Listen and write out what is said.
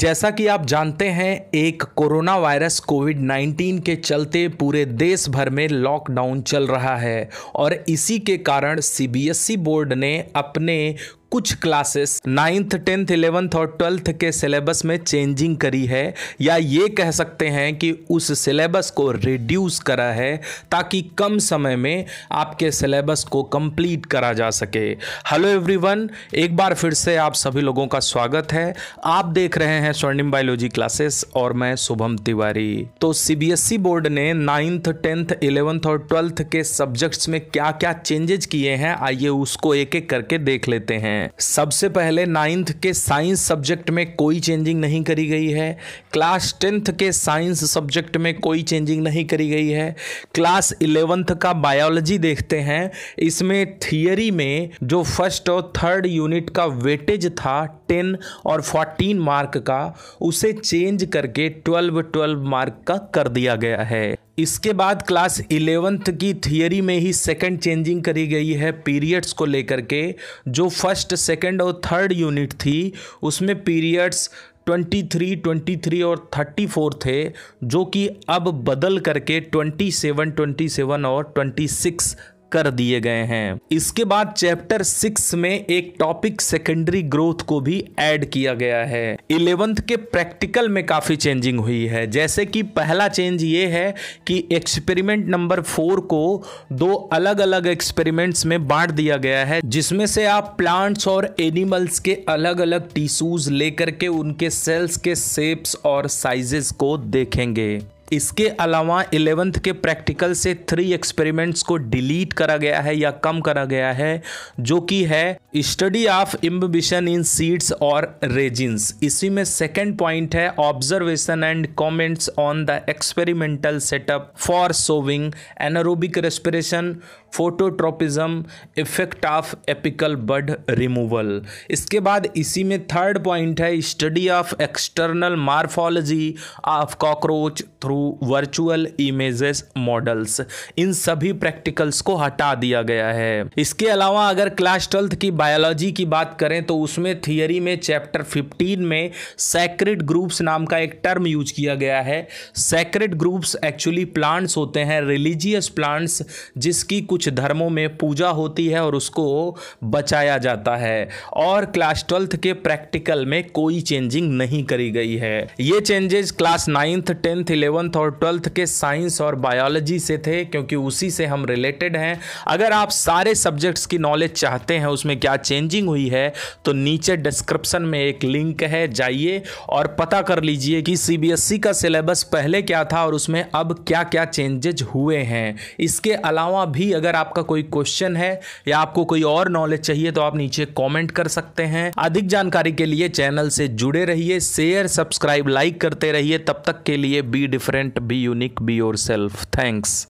जैसा कि आप जानते हैं एक कोरोना वायरस कोविड 19 के चलते पूरे देश भर में लॉकडाउन चल रहा है और इसी के कारण सीबीएसई e बोर्ड ने अपने कुछ क्लासेस नाइन्थ टेंथ इलेवंथ और ट्वेल्थ के सिलेबस में चेंजिंग करी है या ये कह सकते हैं कि उस सिलेबस को रिड्यूस करा है ताकि कम समय में आपके सिलेबस को कंप्लीट करा जा सके हेलो एवरीवन एक बार फिर से आप सभी लोगों का स्वागत है आप देख रहे हैं स्वर्णिम बायोलॉजी क्लासेस और मैं शुभम तिवारी तो सीबीएसई बोर्ड e ने नाइन्थ टेंथ इलेवंथ और ट्वेल्थ के सब्जेक्ट्स में क्या क्या चेंजेज किए हैं आइए उसको एक एक करके देख लेते हैं हैं सबसे पहले नाइन्थ के साइंस सब्जेक्ट में कोई चेंजिंग नहीं करी गई है क्लास टेंथ के साइंस सब्जेक्ट में कोई चेंजिंग नहीं करी गई है क्लास इलेवेंथ का बायोलॉजी देखते हैं इसमें थियरी में जो फर्स्ट और थर्ड यूनिट का वेटेज था टेन और फोर्टीन मार्क का उसे चेंज करके ट्वेल्व ट्वेल्व मार्क का कर दिया गया है इसके बाद क्लास इलेवेंथ की थियरी में ही सेकंड चेंजिंग करी गई है पीरियड्स को लेकर के जो फर्स्ट सेकंड और थर्ड यूनिट थी उसमें पीरियड्स 23, 23 और 34 थे जो कि अब बदल करके 27, 27 और 26 कर दिए गए हैं इसके बाद चैप्टर सिक्स में एक टॉपिक सेकेंडरी ग्रोथ को भी ऐड किया गया है इलेवेंथ के प्रैक्टिकल में काफ़ी चेंजिंग हुई है जैसे कि पहला चेंज ये है कि एक्सपेरिमेंट नंबर फोर को दो अलग अलग एक्सपेरिमेंट्स में बांट दिया गया है जिसमें से आप प्लांट्स और एनिमल्स के अलग अलग टिश्यूज लेकर के उनके सेल्स के सेप्स और साइजेस को देखेंगे इसके अलावा एलेवेंथ के प्रैक्टिकल से थ्री एक्सपेरिमेंट्स को डिलीट करा गया है या कम करा गया है जो कि है study of imbibition in seeds और रेजिन्स इसी में सेकेंड पॉइंट है observation and comments on the experimental setup for showing anaerobic respiration phototropism effect of apical bud removal इसके बाद इसी में थर्ड पॉइंट है study of external morphology of cockroach through through virtual images models इन सभी practicals को हटा दिया गया है इसके अलावा अगर क्लास ट्वेल्थ की बायोलॉजी की बात करें तो उसमें थियरी में चैप्टर 15 में सेक्रेट ग्रुप्स नाम का एक टर्म यूज किया गया है सेक्रेट ग्रुप्स एक्चुअली प्लांट्स होते हैं रिलीजियस प्लांट्स जिसकी कुछ धर्मों में पूजा होती है और उसको बचाया जाता है और क्लास ट्वेल्थ के प्रैक्टिकल में कोई चेंजिंग नहीं करी गई है ये changes class ninth tenth eleventh eleventh और ट्वेल्थ के साइंस और बायोलॉजी से थे क्योंकि उसी से हम रिलेटेड हैं अगर आप सारे सब्जेक्ट्स की नॉलेज चाहते हैं उसमें क्या चेंजिंग हुई है तो नीचे डिस्क्रिप्शन में एक लिंक है जाइए और पता कर लीजिए कि सी e का सिलेबस पहले क्या था और उसमें अब क्या क्या चेंजेज हुए हैं इसके अलावा भी अगर आपका कोई क्वेश्चन है या आपको कोई और नॉलेज चाहिए तो आप नीचे कॉमेंट कर सकते हैं अधिक जानकारी के लिए चैनल से जुड़े रहिए शेयर सब्सक्राइब लाइक करते रहिए तब तक के लिए be different different, be unique, be yourself. Thanks.